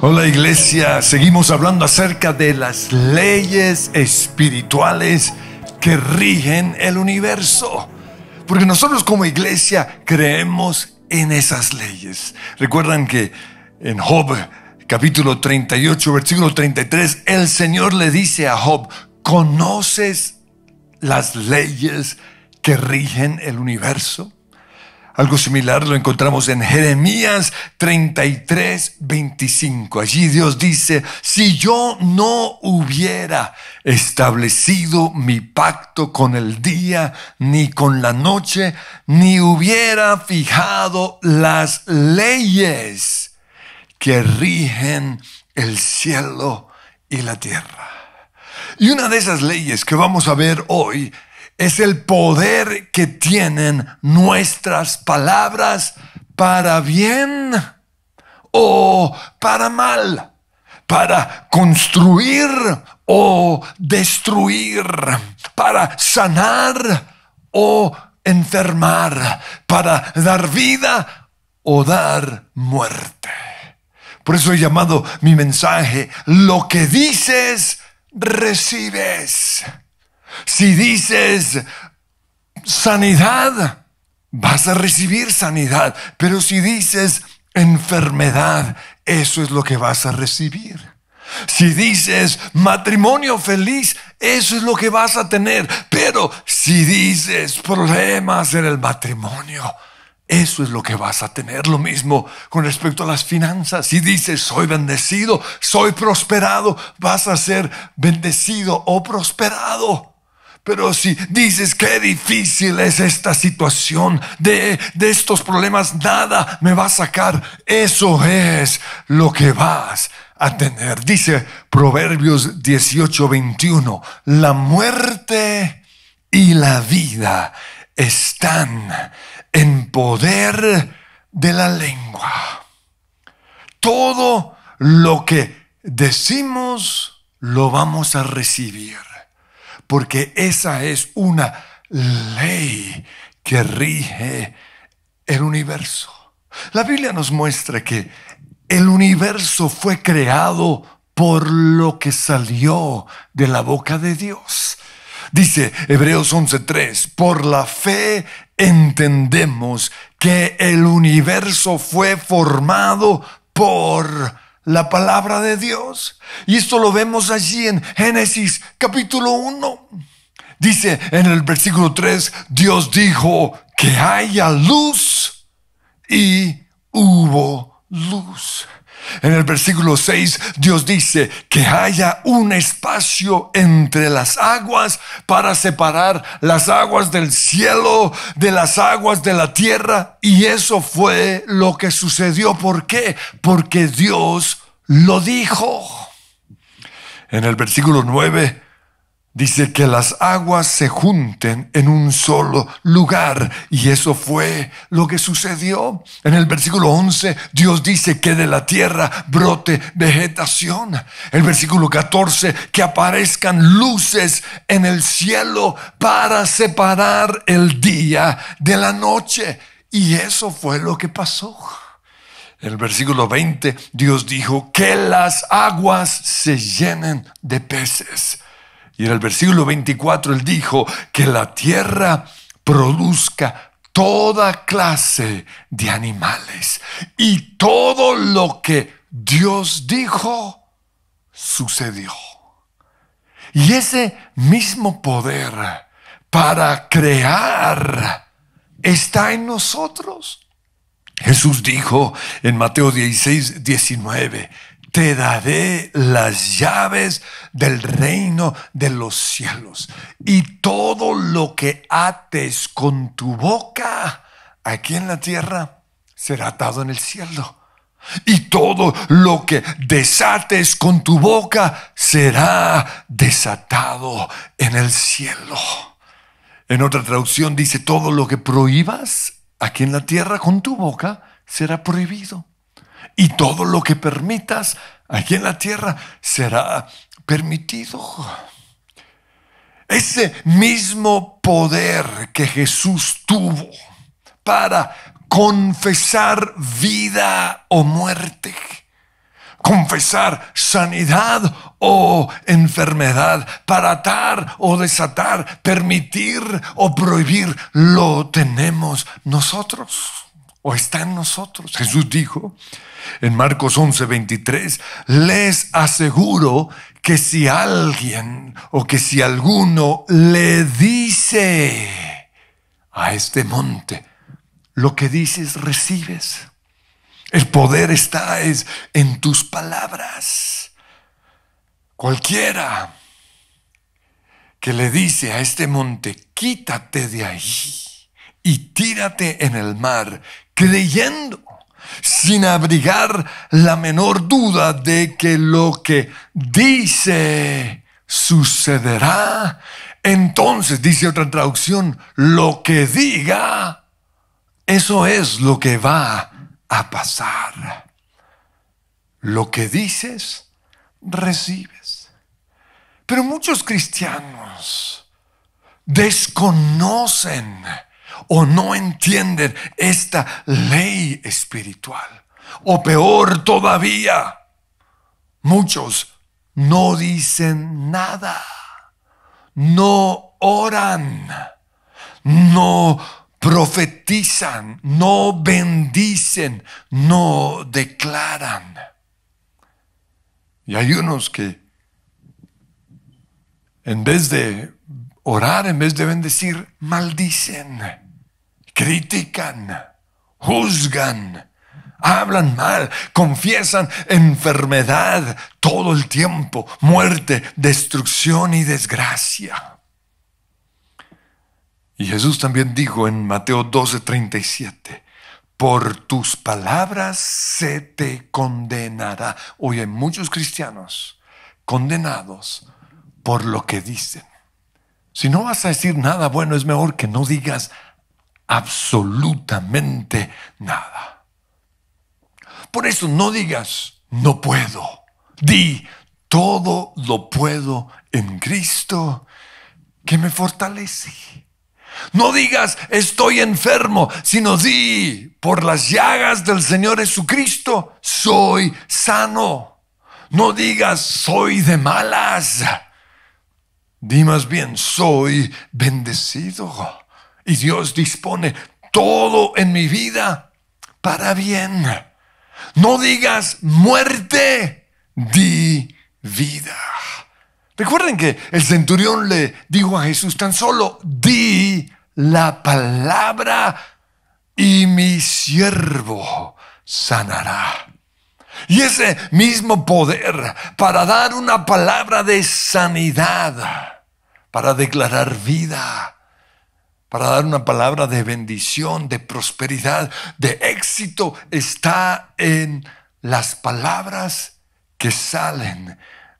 Hola iglesia, seguimos hablando acerca de las leyes espirituales que rigen el universo. Porque nosotros como iglesia creemos en esas leyes. Recuerdan que en Job capítulo 38, versículo 33, el Señor le dice a Job, ¿conoces las leyes que rigen el universo? Algo similar lo encontramos en Jeremías 33, 25. Allí Dios dice, si yo no hubiera establecido mi pacto con el día ni con la noche, ni hubiera fijado las leyes que rigen el cielo y la tierra. Y una de esas leyes que vamos a ver hoy es el poder que tienen nuestras palabras para bien o para mal, para construir o destruir, para sanar o enfermar, para dar vida o dar muerte. Por eso he llamado mi mensaje, lo que dices, recibes. Si dices sanidad, vas a recibir sanidad. Pero si dices enfermedad, eso es lo que vas a recibir. Si dices matrimonio feliz, eso es lo que vas a tener. Pero si dices problemas en el matrimonio, eso es lo que vas a tener. Lo mismo con respecto a las finanzas. Si dices, soy bendecido, soy prosperado, vas a ser bendecido o prosperado. Pero si dices qué difícil es esta situación, de, estos problemas nada me va a sacar, eso es lo que vas a tener. Dice Proverbios 18.21 la muerte y la vida están en poder de la lengua. Todo lo que decimos lo vamos a recibir porque esa es una ley que rige el universo. La Biblia nos muestra que el universo fue creado por lo que salió de la boca de Dios. Dice Hebreos 11:3, por la fe entendemos que el universo fue formado por la palabra de Dios. Y esto lo vemos allí en Génesis capítulo 1. Dice en el versículo 3, Dios dijo que haya luz y hubo luz. En el versículo 6, Dios dice que haya un espacio entre las aguas para separar las aguas del cielo de las aguas de la tierra. Y eso fue lo que sucedió. ¿Por qué? Porque Dios lo dijo. En el versículo 9 dice que las aguas se junten en un solo lugar. Y eso fue lo que sucedió. En el versículo 11 Dios dice que de la tierra brote vegetación. El versículo 14 que aparezcan luces en el cielo para separar el día de la noche. Y eso fue lo que pasó. En el versículo 20, Dios dijo que las aguas se llenen de peces. Y en el versículo 24, Él dijo que la tierra produzca toda clase de animales. Y todo lo que Dios dijo sucedió. Y ese mismo poder para crear está en nosotros. Jesús dijo en Mateo 16, 19, te daré las llaves del reino de los cielos y todo lo que ates con tu boca aquí en la tierra será atado en el cielo. Y todo lo que desates con tu boca será desatado en el cielo. En otra traducción dice, todo lo que prohíbas aquí en la tierra con tu boca será prohibido. Y todo lo que permitas aquí en la tierra será permitido. Ese mismo poder que Jesús tuvo para confesar vida o muerte confesar sanidad o enfermedad, para atar o desatar, permitir o prohibir, lo tenemos nosotros o está en nosotros. Jesús dijo en Marcos 11, 23, les aseguro que si alguien o que si alguno le dice a este monte, lo que dices recibes el poder está en tus palabras. Cualquiera que le dice a este monte, quítate de ahí y tírate en el mar, creyendo, sin abrigar la menor duda de que lo que dice sucederá, entonces, dice otra traducción, lo que diga, eso es lo que va a pasar. Lo que dices, recibes. Pero muchos cristianos desconocen o no entienden esta ley espiritual. O peor todavía, muchos no dicen nada, no oran, no profetizan, no bendicen, no declaran. Y hay unos que en vez de orar, en vez de bendecir, maldicen, critican, juzgan, hablan mal, confiesan enfermedad todo el tiempo, muerte, destrucción y desgracia. Y Jesús también dijo en Mateo 12:37, por tus palabras se te condenará. Hoy hay muchos cristianos condenados por lo que dicen. Si no vas a decir nada bueno, es mejor que no digas absolutamente nada. Por eso no digas, no puedo. Di, todo lo puedo en Cristo que me fortalece. No digas, estoy enfermo, sino di, por las llagas del Señor Jesucristo, soy sano. No digas, soy de malas. Di más bien, soy bendecido. Y Dios dispone todo en mi vida para bien. No digas muerte, di vida. Recuerden que el centurión le dijo a Jesús, tan solo di la palabra y mi siervo sanará. Y ese mismo poder para dar una palabra de sanidad, para declarar vida, para dar una palabra de bendición, de prosperidad, de éxito, está en las palabras que salen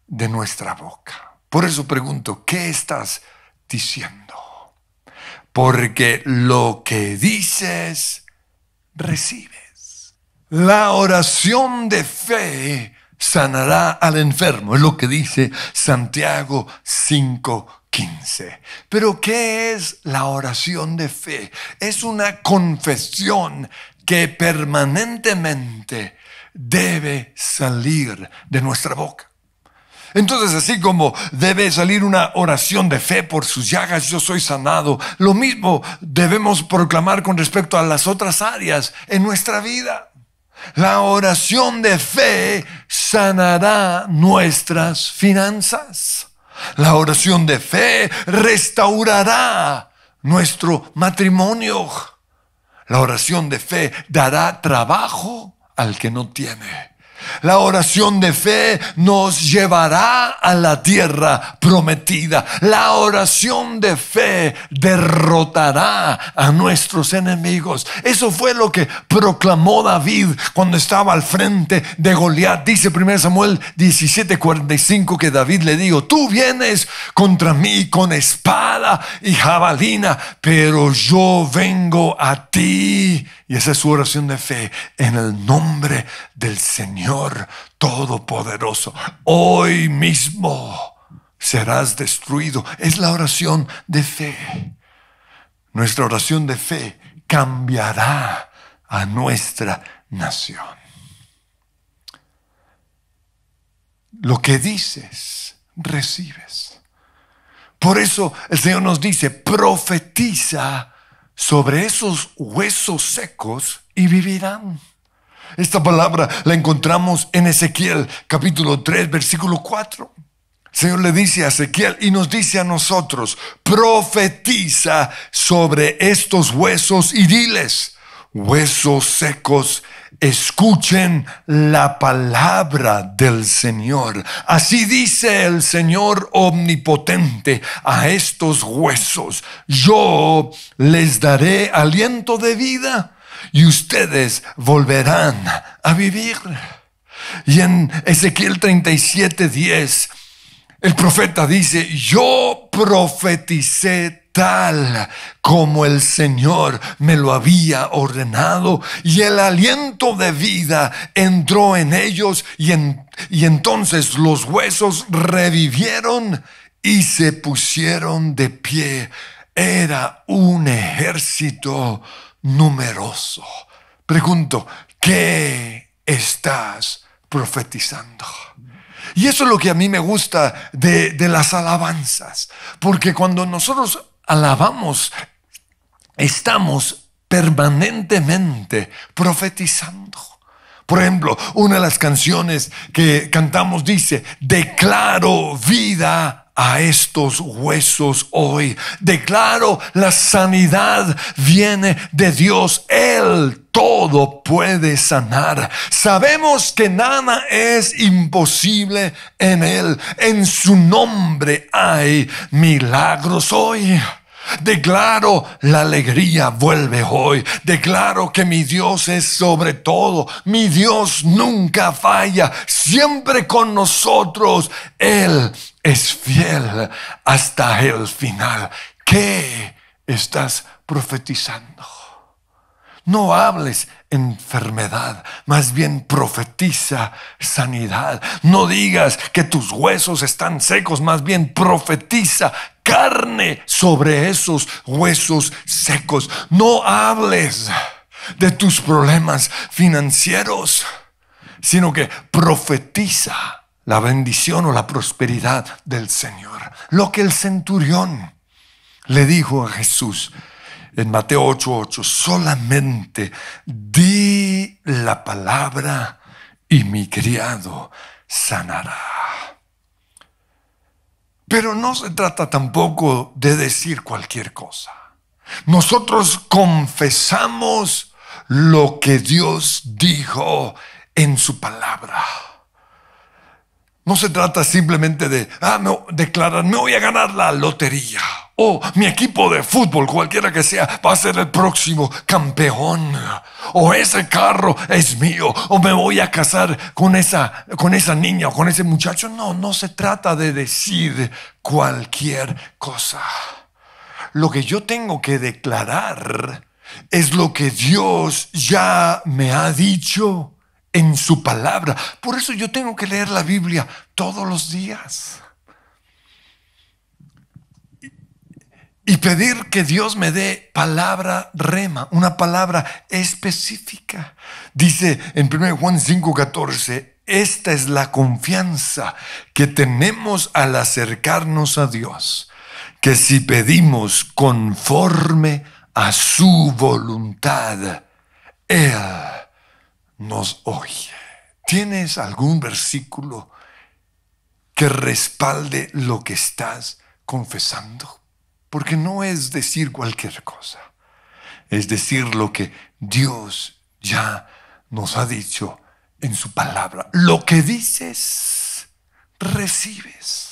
de nuestra boca. Por eso pregunto, ¿qué estás diciendo? Porque lo que dices, recibes. La oración de fe sanará al enfermo, es lo que dice Santiago 5:15. Pero ¿qué es la oración de fe? Es una confesión que permanentemente debe salir de nuestra boca. Entonces, así como debe salir una oración de fe por sus llagas, yo soy sanado, lo mismo debemos proclamar con respecto a las otras áreas en nuestra vida. La oración de fe sanará nuestras finanzas. La oración de fe restaurará nuestro matrimonio. La oración de fe dará trabajo al que no tiene. La oración de fe nos llevará a la tierra prometida. La oración de fe derrotará a nuestros enemigos. Eso fue lo que proclamó David cuando estaba al frente de Goliat. Dice 1 Samuel 17:45 que David le dijo, tú vienes contra mí con espada y jabalina, pero yo vengo a ti y esa es su oración de fe en el nombre del Señor Todopoderoso. Hoy mismo serás destruido. Es la oración de fe. Nuestra oración de fe cambiará a nuestra nación. Lo que dices, recibes. Por eso el Señor nos dice, profetiza sobre esos huesos secos y vivirán. Esta palabra la encontramos en Ezequiel capítulo 3 versículo 4. Señor le dice a Ezequiel y nos dice a nosotros, profetiza sobre estos huesos y diles, huesos secos Escuchen la palabra del Señor. Así dice el Señor omnipotente a estos huesos. Yo les daré aliento de vida y ustedes volverán a vivir. Y en Ezequiel 37, 10, el profeta dice, yo profeticé tal como el Señor me lo había ordenado. Y el aliento de vida entró en ellos y, y entonces los huesos revivieron y se pusieron de pie. Era un ejército numeroso. Pregunto, ¿qué estás profetizando? Y eso es lo que a mí me gusta de, de, las alabanzas, porque cuando nosotros alabamos, estamos permanentemente profetizando. Por ejemplo, una de las canciones que cantamos dice, declaro vida a estos huesos hoy. Declaro, la sanidad viene de Dios. Él todo puede sanar. Sabemos que nada es imposible en Él. En su nombre hay milagros hoy. Declaro la alegría vuelve hoy. Declaro que mi Dios es sobre todo. Mi Dios nunca falla. Siempre con nosotros. Él es fiel hasta el final. ¿Qué estás profetizando? No hables enfermedad, más bien profetiza sanidad. No digas que tus huesos están secos, más bien profetiza carne sobre esos huesos secos. No hables de tus problemas financieros, sino que profetiza la bendición o la prosperidad del Señor. Lo que el centurión le dijo a Jesús, en Mateo 8:8, solamente di la palabra y mi criado sanará. Pero no se trata tampoco de decir cualquier cosa. Nosotros confesamos lo que Dios dijo en su palabra. No se trata simplemente de ah, no, declarar, me voy a ganar la lotería Oh, mi equipo de fútbol, cualquiera que sea, va a ser el próximo campeón. O ese carro es mío. O me voy a casar con esa, con esa niña o con ese muchacho. No, no se trata de decir cualquier cosa. Lo que yo tengo que declarar es lo que Dios ya me ha dicho en su palabra. Por eso yo tengo que leer la Biblia todos los días. y pedir que Dios me dé palabra rema, una palabra específica. Dice en 1 Juan 5, 14, esta es la confianza que tenemos al acercarnos a Dios, que si pedimos conforme a su voluntad, Él nos oye. ¿Tienes algún versículo que respalde lo que estás confesando? Porque no es decir cualquier cosa. Es decir lo que Dios ya nos ha dicho en su palabra. Lo que dices, recibes.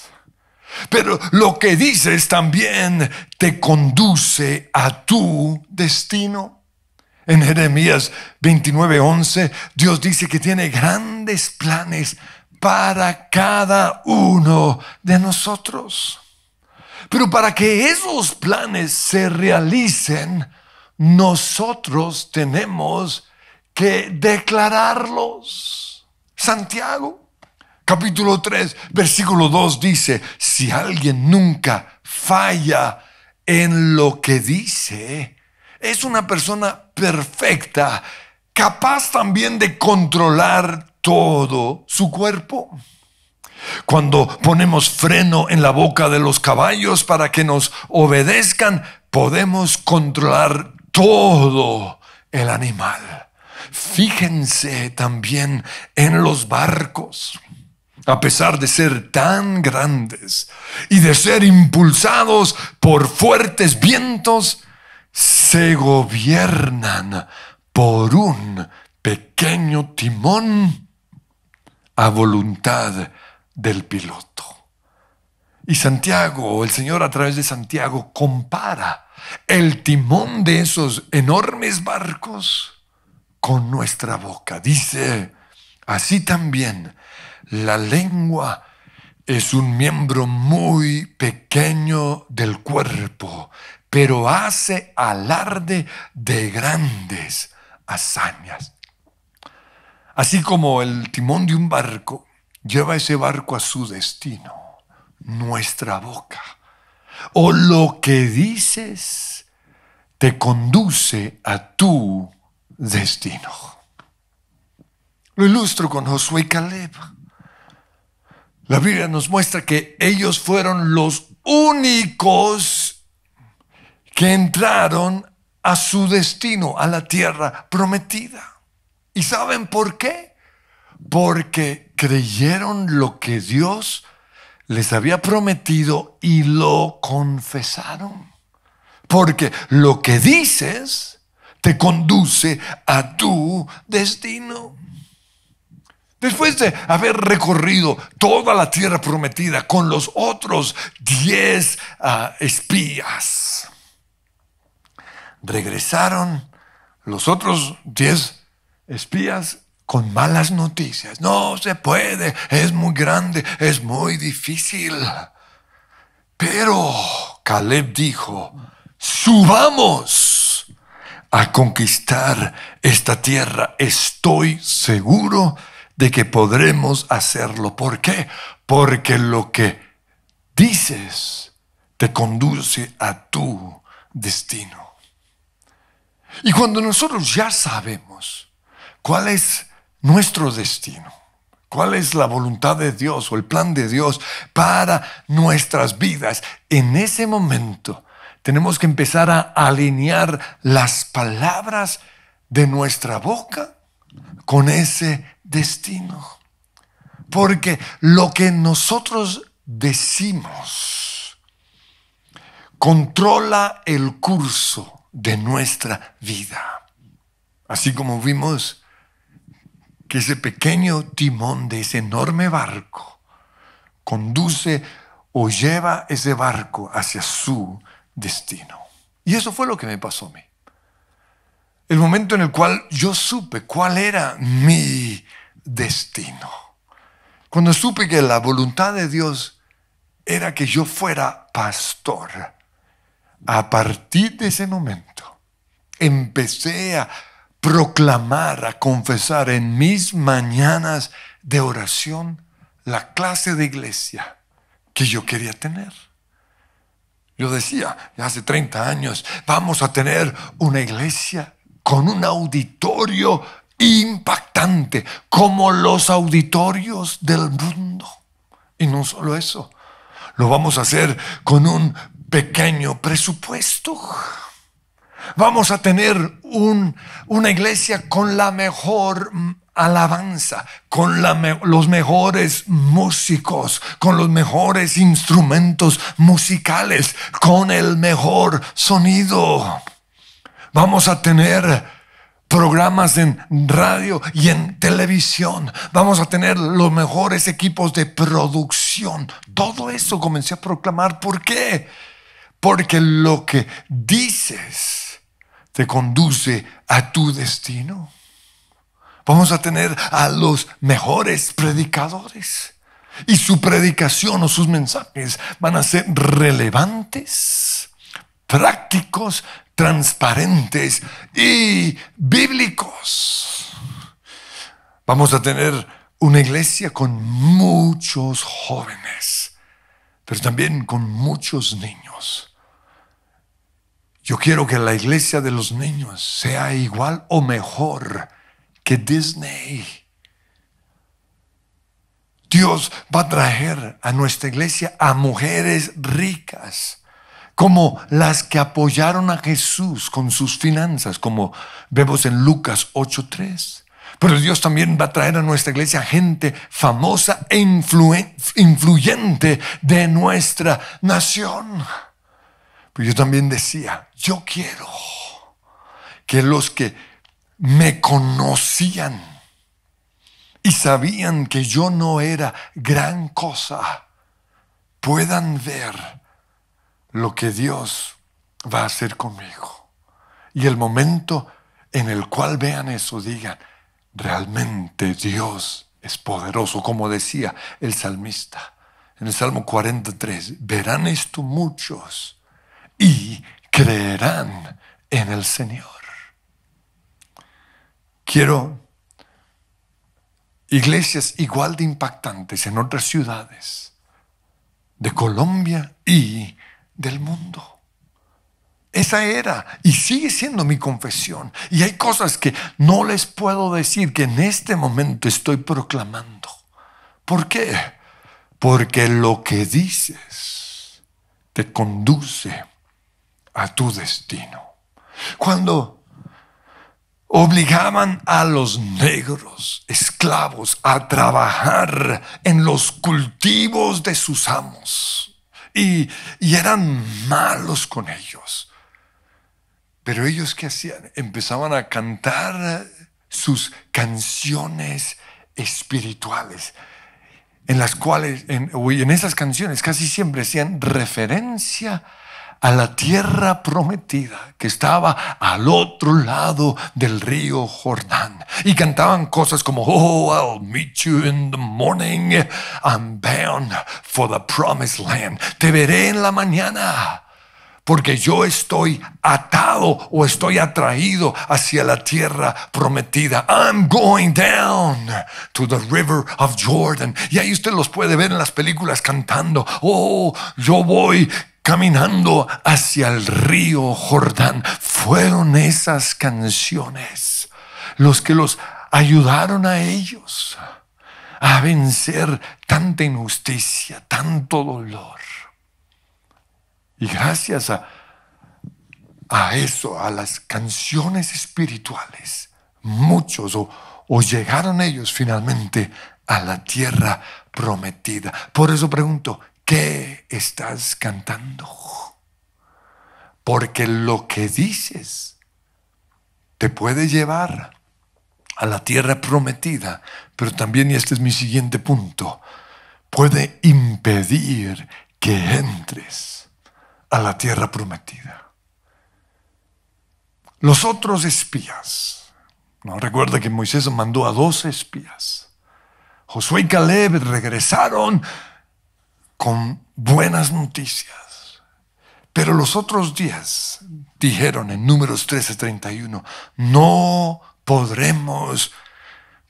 Pero lo que dices también te conduce a tu destino. En Jeremías 29:11, Dios dice que tiene grandes planes para cada uno de nosotros. Pero para que esos planes se realicen, nosotros tenemos que declararlos. Santiago, capítulo 3, versículo 2 dice, si alguien nunca falla en lo que dice, es una persona perfecta, capaz también de controlar todo su cuerpo. Cuando ponemos freno en la boca de los caballos para que nos obedezcan, podemos controlar todo el animal. Fíjense también en los barcos. A pesar de ser tan grandes y de ser impulsados por fuertes vientos, se gobiernan por un pequeño timón a voluntad del piloto. Y Santiago, el Señor a través de Santiago, compara el timón de esos enormes barcos con nuestra boca. Dice, así también, la lengua es un miembro muy pequeño del cuerpo, pero hace alarde de grandes hazañas. Así como el timón de un barco lleva ese barco a su destino, nuestra boca. O lo que dices te conduce a tu destino. Lo ilustro con Josué y Caleb. La Biblia nos muestra que ellos fueron los únicos que entraron a su destino, a la tierra prometida. ¿Y saben por qué? porque creyeron lo que Dios les había prometido y lo confesaron. Porque lo que dices te conduce a tu destino. Después de haber recorrido toda la tierra prometida con los otros diez ah, espías, regresaron los otros diez espías con malas noticias. No se puede, es muy grande, es muy difícil. Pero Caleb dijo, subamos a conquistar esta tierra. Estoy seguro de que podremos hacerlo. ¿Por qué? Porque lo que dices te conduce a tu destino. Y cuando nosotros ya sabemos cuál es nuestro destino. ¿Cuál es la voluntad de Dios o el plan de Dios para nuestras vidas? En ese momento tenemos que empezar a alinear las palabras de nuestra boca con ese destino. Porque lo que nosotros decimos controla el curso de nuestra vida. Así como vimos que ese pequeño timón de ese enorme barco conduce o lleva ese barco hacia su destino. Y eso fue lo que me pasó a mí. El momento en el cual yo supe cuál era mi destino. Cuando supe que la voluntad de Dios era que yo fuera pastor. A partir de ese momento empecé a proclamar, a confesar en mis mañanas de oración la clase de iglesia que yo quería tener. Yo decía, hace 30 años, vamos a tener una iglesia con un auditorio impactante, como los auditorios del mundo. Y no solo eso, lo vamos a hacer con un pequeño presupuesto. Vamos a tener una iglesia con la mejor alabanza, con los mejores músicos, con los mejores instrumentos musicales, con el mejor sonido. Vamos a tener programas en radio y en televisión. Vamos a tener los mejores equipos de producción. Todo eso comencé a proclamar. ¿Por qué? Porque lo que dices te conduce a tu destino. Vamos a tener a los mejores predicadores. Y su predicación o sus mensajes van a ser relevantes, prácticos, transparentes y bíblicos. Vamos a tener una iglesia con muchos jóvenes, pero también con muchos niños yo quiero que la iglesia de los niños sea igual o mejor que Disney. Dios va a traer a nuestra iglesia a mujeres ricas, como las que apoyaron a Jesús con sus finanzas, como vemos en Lucas 8.3. Pero Dios también va a traer a nuestra iglesia gente famosa e influyente de nuestra nación. Pero yo también decía, yo quiero que los que me conocían y sabían que yo no era gran cosa, puedan ver lo que Dios va a hacer conmigo. Y el momento en el cual vean eso, digan, realmente Dios es poderoso, como decía el salmista en el Salmo 43, verán esto muchos y creerán en el Señor. Quiero iglesias igual de impactantes en otras ciudades de Colombia y del mundo. Esa era y sigue siendo mi confesión. Y hay cosas que no les puedo decir que en este momento estoy proclamando. ¿Por qué? Porque lo que dices te conduce a tu destino. Cuando obligaban a los negros esclavos a trabajar en los cultivos de sus amos y, eran malos con ellos. Pero ellos qué hacían? Empezaban a cantar sus canciones espirituales, en las cuales, en, en esas canciones casi siempre hacían referencia a a la tierra prometida que estaba al otro lado del río Jordán. Y cantaban cosas como, Oh, I'll meet you in the morning. I'm bound for the promised land. Te veré en la mañana. Porque yo estoy atado o estoy atraído hacia la tierra prometida. I'm going down to the river of Jordan. Y ahí usted los puede ver en las películas cantando. Oh, yo voy caminando hacia el río Jordán. Fueron esas canciones los que los ayudaron a ellos a vencer tanta injusticia, tanto dolor. Y gracias a, eso, a las canciones espirituales, muchos o, o llegaron ellos finalmente a la tierra prometida. Por eso pregunto, ¿Qué estás cantando? Porque lo que dices te puede llevar a la tierra prometida, pero también, y este es mi siguiente punto, puede impedir que entres a la tierra prometida. Los otros espías, ¿no? recuerda que Moisés mandó a dos espías, Josué y Caleb regresaron con buenas noticias. Pero los otros días dijeron en números 13:31, no podremos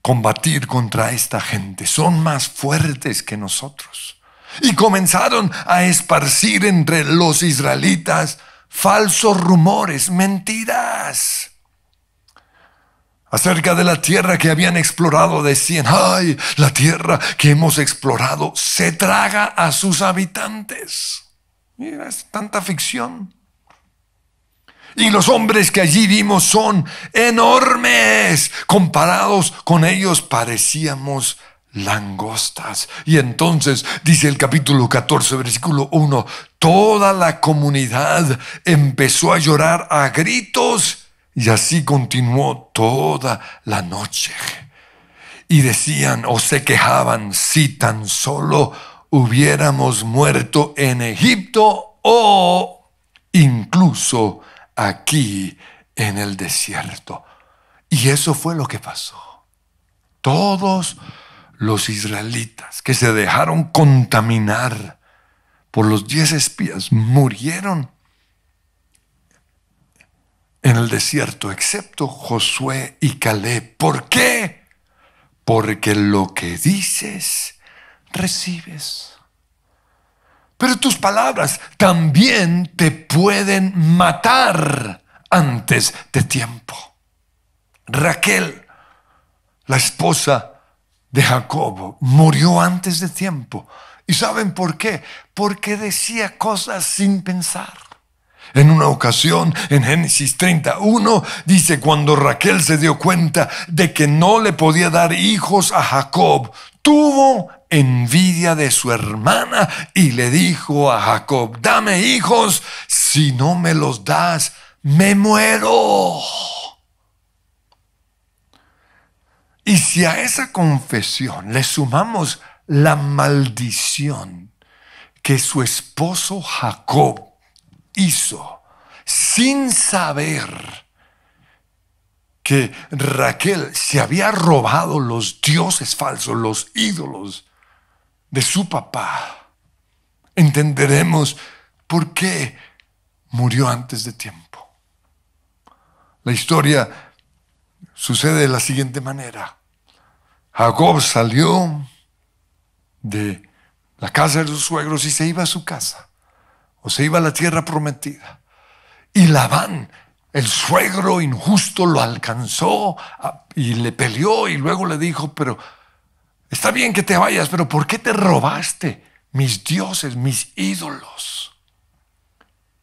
combatir contra esta gente, son más fuertes que nosotros. Y comenzaron a esparcir entre los israelitas falsos rumores, mentiras acerca de la tierra que habían explorado, decían, ay, la tierra que hemos explorado se traga a sus habitantes. Mira, es tanta ficción. Y los hombres que allí vimos son enormes. Comparados con ellos parecíamos langostas. Y entonces dice el capítulo 14, versículo 1, toda la comunidad empezó a llorar a gritos y así continuó toda la noche. Y decían o se quejaban, si tan solo hubiéramos muerto en Egipto o incluso aquí en el desierto. Y eso fue lo que pasó. Todos los israelitas que se dejaron contaminar por los diez espías murieron en el desierto, excepto Josué y Caleb. ¿Por qué? Porque lo que dices, recibes. Pero tus palabras también te pueden matar antes de tiempo. Raquel, la esposa de Jacobo, murió antes de tiempo. ¿Y saben por qué? Porque decía cosas sin pensar. En una ocasión, en Génesis 31, dice, cuando Raquel se dio cuenta de que no le podía dar hijos a Jacob, tuvo envidia de su hermana y le dijo a Jacob, dame hijos, si no me los das, me muero. Y si a esa confesión le sumamos la maldición que su esposo Jacob hizo sin saber que Raquel se había robado los dioses falsos, los ídolos de su papá, entenderemos por qué murió antes de tiempo. La historia sucede de la siguiente manera. Jacob salió de la casa de sus suegros y se iba a su casa se iba a la tierra prometida. Y Labán, el suegro injusto, lo alcanzó y le peleó y luego le dijo, pero está bien que te vayas, pero ¿por qué te robaste mis dioses, mis ídolos?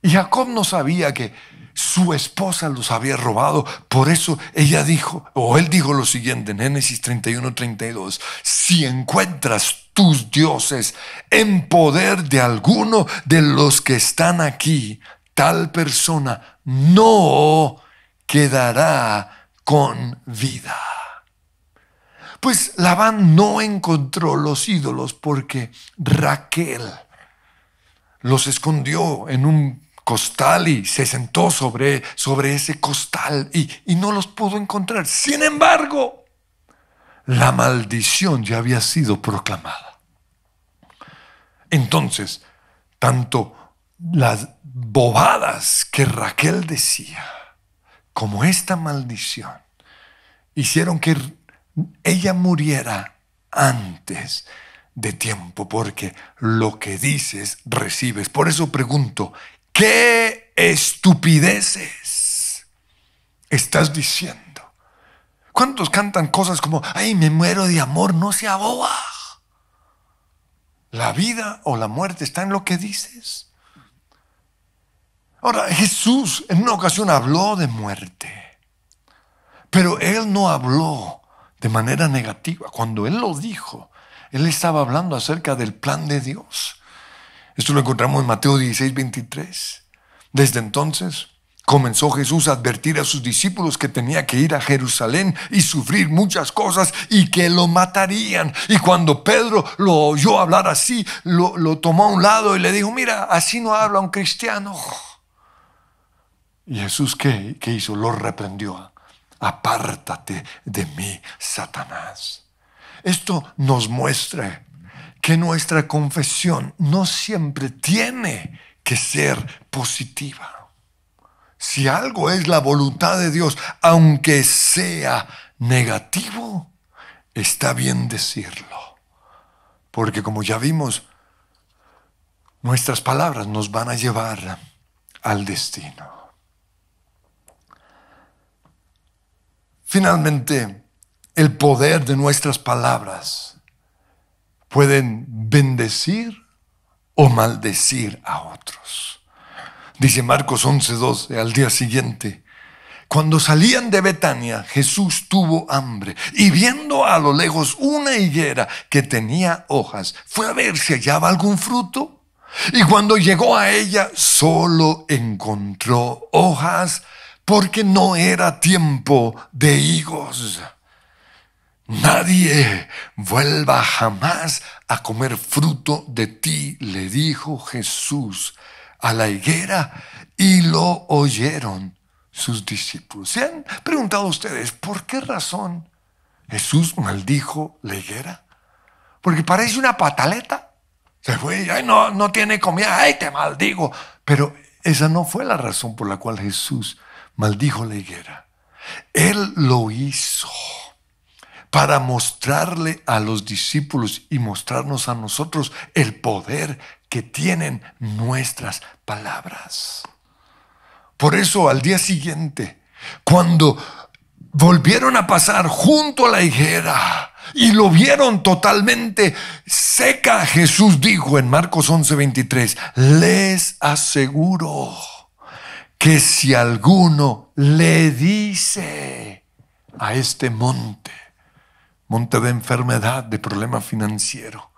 Y Jacob no sabía que su esposa los había robado. Por eso ella dijo, o él dijo lo siguiente en Génesis 31, 32, si encuentras tus dioses en poder de alguno de los que están aquí, tal persona no quedará con vida. Pues Labán no encontró los ídolos porque Raquel los escondió en un costal y se sentó sobre, sobre ese costal y, y no los pudo encontrar. Sin embargo, la maldición ya había sido proclamada. Entonces, tanto las bobadas que Raquel decía, como esta maldición, hicieron que ella muriera antes de tiempo, porque lo que dices recibes. Por eso pregunto, ¿qué estupideces estás diciendo? ¿Cuántos cantan cosas como, ay, me muero de amor, no se boba? La vida o la muerte está en lo que dices. Ahora, Jesús en una ocasión habló de muerte, pero él no habló de manera negativa. Cuando él lo dijo, él estaba hablando acerca del plan de Dios. Esto lo encontramos en Mateo 16, 23. Desde entonces, Comenzó Jesús a advertir a sus discípulos que tenía que ir a Jerusalén y sufrir muchas cosas y que lo matarían. Y cuando Pedro lo oyó hablar así, lo, tomó a un lado y le dijo, mira, así no habla un cristiano. ¿Y Jesús qué, qué hizo? Lo reprendió. Apártate de mí, Satanás. Esto nos muestra que nuestra confesión no siempre tiene que ser positiva. Si algo es la voluntad de Dios, aunque sea negativo, está bien decirlo. Porque como ya vimos, nuestras palabras nos van a llevar al destino. Finalmente, el poder de nuestras palabras pueden bendecir o maldecir a otros. Dice Marcos 11:12 al día siguiente. Cuando salían de Betania, Jesús tuvo hambre y viendo a lo lejos una higuera que tenía hojas, fue a ver si hallaba algún fruto. Y cuando llegó a ella, solo encontró hojas porque no era tiempo de higos. Nadie vuelva jamás a comer fruto de ti, le dijo Jesús a la higuera y lo oyeron sus discípulos. ¿Se han preguntado ustedes por qué razón Jesús maldijo la higuera? Porque parece una pataleta. Se fue y, no, no tiene comida, ay, te maldigo. Pero esa no fue la razón por la cual Jesús maldijo la higuera. Él lo hizo para mostrarle a los discípulos y mostrarnos a nosotros el poder que tienen nuestras palabras. Por eso al día siguiente, cuando volvieron a pasar junto a la higuera, y lo vieron totalmente seca. Jesús dijo en Marcos 11:23, les aseguro que si alguno le dice a este monte, monte de enfermedad, de problema financiero,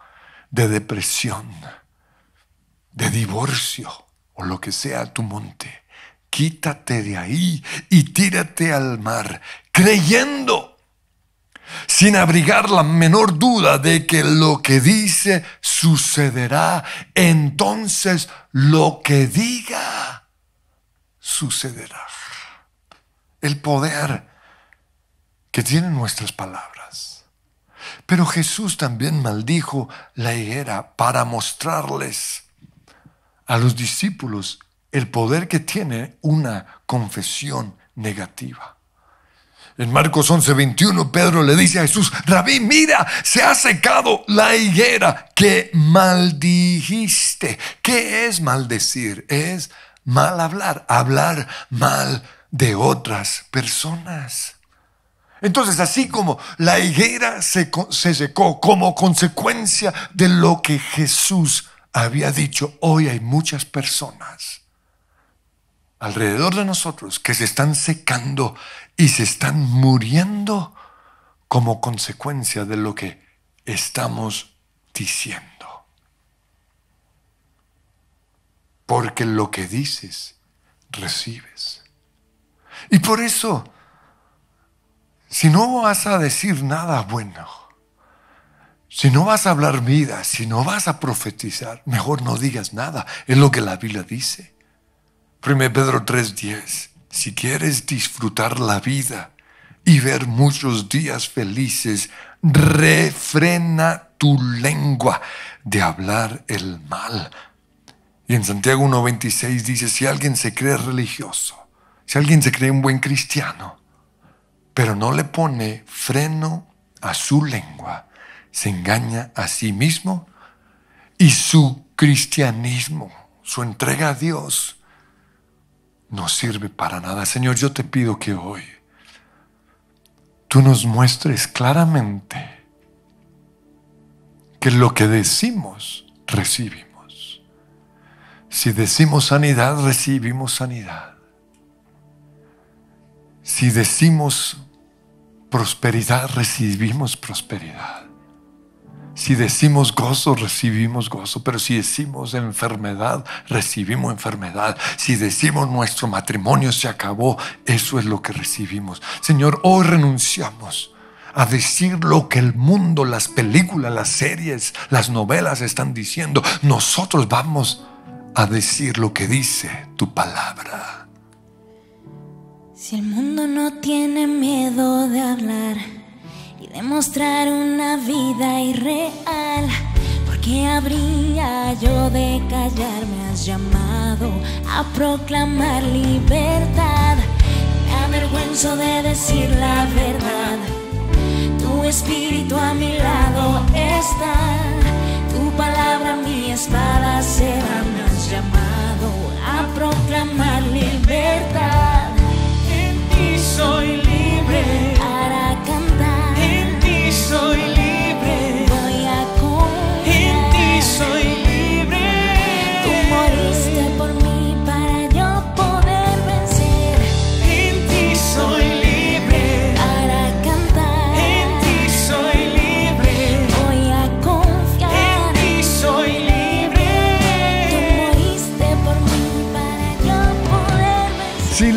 de depresión, de divorcio o lo que sea tu monte, quítate de ahí y tírate al mar, creyendo, sin abrigar la menor duda de que lo que dice sucederá, entonces lo que diga sucederá. El poder que tienen nuestras palabras. Pero Jesús también maldijo la higuera para mostrarles a los discípulos el poder que tiene una confesión negativa. En Marcos 11, 21, Pedro le dice a Jesús, Rabí, mira, se ha secado la higuera que maldijiste. ¿Qué es maldecir? Es mal hablar, hablar mal de otras personas. Entonces, así como la higuera se, se secó como consecuencia de lo que Jesús había dicho, hoy hay muchas personas alrededor de nosotros que se están secando y se están muriendo como consecuencia de lo que estamos diciendo. Porque lo que dices, recibes. Y por eso, si no vas a decir nada bueno, si no vas a hablar vida, si no vas a profetizar, mejor no digas nada. Es lo que la Biblia dice. 1 Pedro 3:10. Si quieres disfrutar la vida y ver muchos días felices, refrena tu lengua de hablar el mal. Y en Santiago 1.26 dice, si alguien se cree religioso, si alguien se cree un buen cristiano, pero no le pone freno a su lengua, se engaña a sí mismo y su cristianismo, su entrega a Dios, no sirve para nada. Señor, yo te pido que hoy tú nos muestres claramente que lo que decimos, recibimos. Si decimos sanidad, recibimos sanidad. Si decimos prosperidad, recibimos prosperidad. Si decimos gozo, recibimos gozo, pero si decimos enfermedad, recibimos enfermedad. Si decimos nuestro matrimonio se acabó, eso es lo que recibimos. Señor, hoy renunciamos a decir lo que el mundo, las películas, las series, las novelas están diciendo. Nosotros vamos a decir lo que dice tu palabra. Si el mundo no tiene miedo de hablar y demostrar una vida irreal. Porque habría yo de callar? Me has llamado a proclamar libertad. Me avergüenzo de decir la verdad. Tu espíritu a mi lado está. Tu palabra, mi espada será. Me has llamado a proclamar libertad. En ti soy libre.